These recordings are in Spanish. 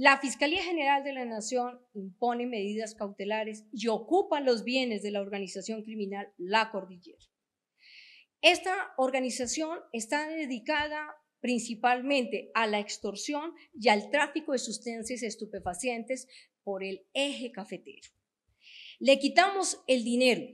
La Fiscalía General de la Nación impone medidas cautelares y ocupa los bienes de la organización criminal La Cordillera. Esta organización está dedicada principalmente a la extorsión y al tráfico de sustancias estupefacientes por el eje cafetero. Le quitamos el dinero,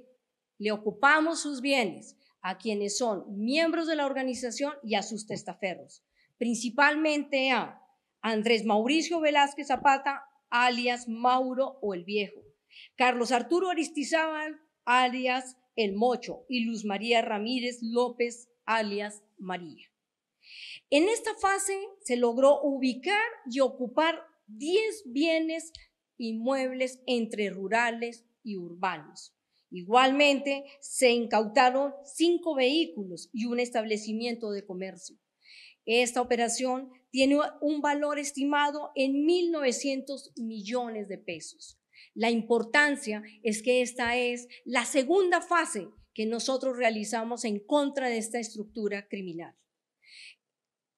le ocupamos sus bienes a quienes son miembros de la organización y a sus testaferros, principalmente a Andrés Mauricio Velázquez Zapata, alias Mauro o el Viejo, Carlos Arturo Aristizábal, alias El Mocho, y Luz María Ramírez López, alias María. En esta fase se logró ubicar y ocupar 10 bienes inmuebles entre rurales y urbanos. Igualmente, se incautaron cinco vehículos y un establecimiento de comercio. Esta operación tiene un valor estimado en 1.900 millones de pesos. La importancia es que esta es la segunda fase que nosotros realizamos en contra de esta estructura criminal.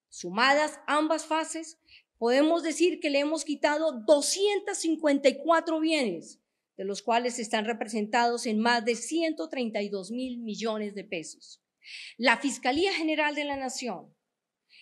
Sumadas ambas fases, podemos decir que le hemos quitado 254 bienes, de los cuales están representados en más de 132 mil millones de pesos. La Fiscalía General de la Nación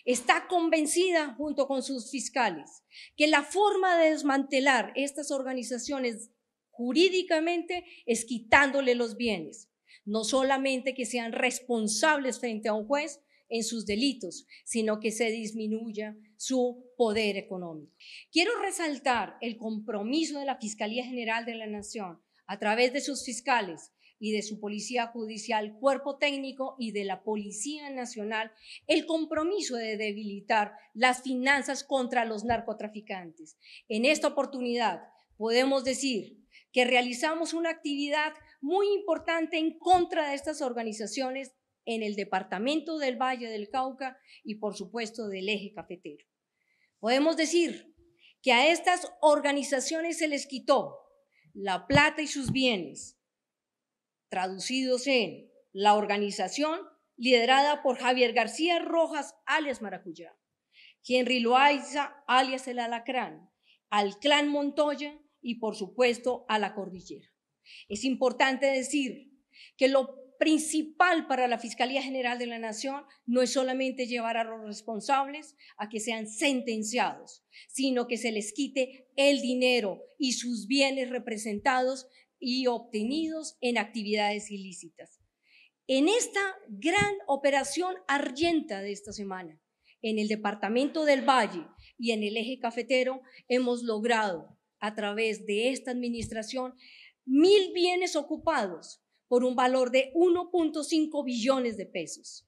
está convencida junto con sus fiscales que la forma de desmantelar estas organizaciones jurídicamente es quitándole los bienes, no solamente que sean responsables frente a un juez en sus delitos, sino que se disminuya su poder económico. Quiero resaltar el compromiso de la Fiscalía General de la Nación a través de sus fiscales y de su Policía Judicial, Cuerpo Técnico y de la Policía Nacional el compromiso de debilitar las finanzas contra los narcotraficantes. En esta oportunidad podemos decir que realizamos una actividad muy importante en contra de estas organizaciones en el departamento del Valle del Cauca y por supuesto del eje cafetero. Podemos decir que a estas organizaciones se les quitó la plata y sus bienes, traducidos en La organización, liderada por Javier García Rojas, alias Maracuyá, Henry Loaiza, alias El Alacrán, al clan Montoya y por supuesto a la cordillera. Es importante decir que lo principal para la Fiscalía General de la Nación no es solamente llevar a los responsables a que sean sentenciados, sino que se les quite el dinero y sus bienes representados y obtenidos en actividades ilícitas. En esta gran operación ardienta de esta semana, en el departamento del Valle y en el eje cafetero, hemos logrado a través de esta administración mil bienes ocupados por un valor de 1.5 billones de pesos.